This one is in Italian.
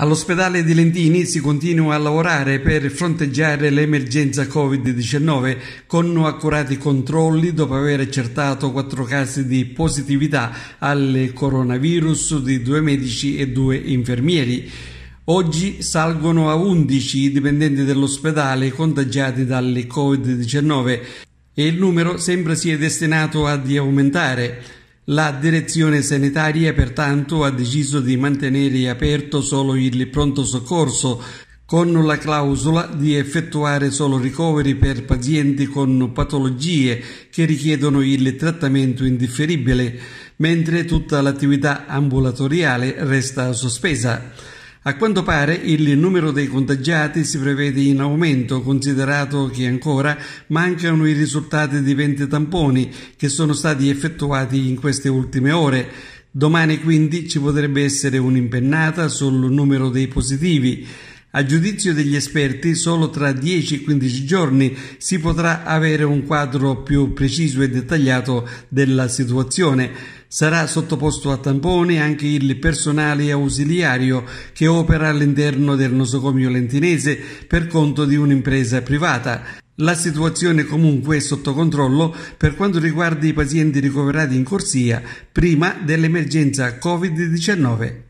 All'ospedale di Lentini si continua a lavorare per fronteggiare l'emergenza Covid-19 con accurati controlli dopo aver accertato quattro casi di positività al coronavirus di due medici e due infermieri. Oggi salgono a 11 i dipendenti dell'ospedale contagiati dal Covid-19 e il numero sembra sia destinato ad aumentare. La direzione sanitaria pertanto ha deciso di mantenere aperto solo il pronto soccorso con la clausola di effettuare solo ricoveri per pazienti con patologie che richiedono il trattamento indifferibile, mentre tutta l'attività ambulatoriale resta sospesa. A quanto pare il numero dei contagiati si prevede in aumento, considerato che ancora mancano i risultati di 20 tamponi che sono stati effettuati in queste ultime ore. Domani quindi ci potrebbe essere un'impennata sul numero dei positivi. A giudizio degli esperti, solo tra 10 e 15 giorni si potrà avere un quadro più preciso e dettagliato della situazione. Sarà sottoposto a tamponi anche il personale ausiliario che opera all'interno del nosocomio lentinese per conto di un'impresa privata. La situazione comunque è sotto controllo per quanto riguarda i pazienti ricoverati in corsia prima dell'emergenza Covid-19.